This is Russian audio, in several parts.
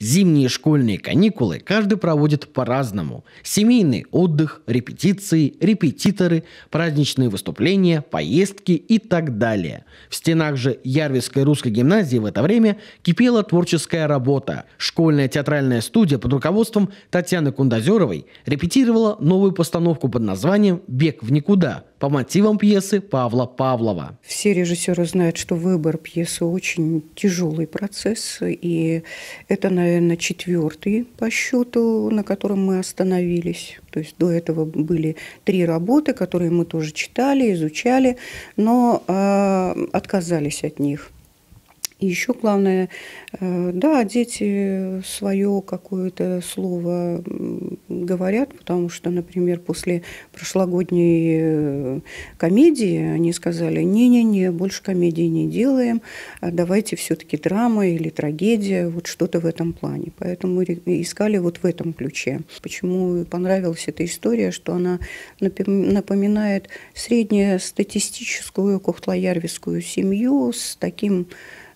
Зимние школьные каникулы каждый проводит по-разному. Семейный отдых, репетиции, репетиторы, праздничные выступления, поездки и так далее. В стенах же Ярвисской русской гимназии в это время кипела творческая работа. Школьная театральная студия под руководством Татьяны Кундозеровой репетировала новую постановку под названием «Бег в никуда» по мотивам пьесы Павла Павлова. Все режиссеры знают, что выбор пьесы очень тяжелый процесс, и это, наверное, наверное, четвертый по счету, на котором мы остановились. То есть до этого были три работы, которые мы тоже читали, изучали, но э, отказались от них. И еще главное, э, да, дети э, свое какое-то слово говорят, потому что, например, после прошлогодней э, комедии они сказали, не-не-не, больше комедии не делаем, а давайте все-таки драма или трагедия, вот что-то в этом плане. Поэтому мы искали вот в этом ключе. Почему понравилась эта история, что она напоминает среднестатистическую кухтлоярвистскую семью с таким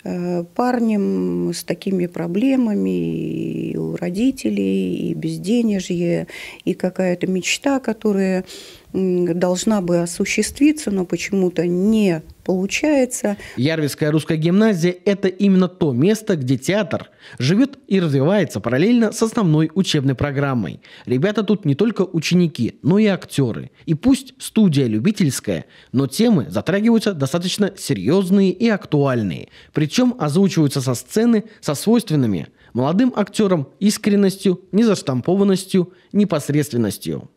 Э, парнем с такими проблемами и у родителей, и безденежье, и какая-то мечта, которая должна бы осуществиться, но почему-то не получается. Ярвицкая русская гимназия – это именно то место, где театр живет и развивается параллельно с основной учебной программой. Ребята тут не только ученики, но и актеры. И пусть студия любительская, но темы затрагиваются достаточно серьезные и актуальные. Причем озвучиваются со сцены со свойственными молодым актерам искренностью, незаштампованностью, непосредственностью.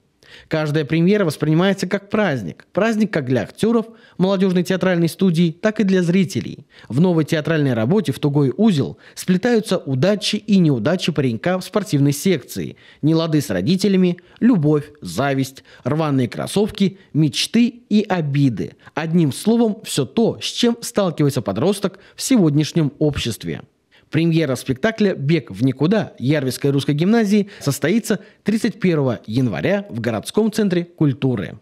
Каждая премьера воспринимается как праздник. Праздник как для актеров молодежной театральной студии, так и для зрителей. В новой театральной работе в тугой узел сплетаются удачи и неудачи паренька в спортивной секции, нелады с родителями, любовь, зависть, рваные кроссовки, мечты и обиды. Одним словом, все то, с чем сталкивается подросток в сегодняшнем обществе. Премьера спектакля «Бег в никуда» Ярвельской русской гимназии состоится 31 января в городском центре культуры.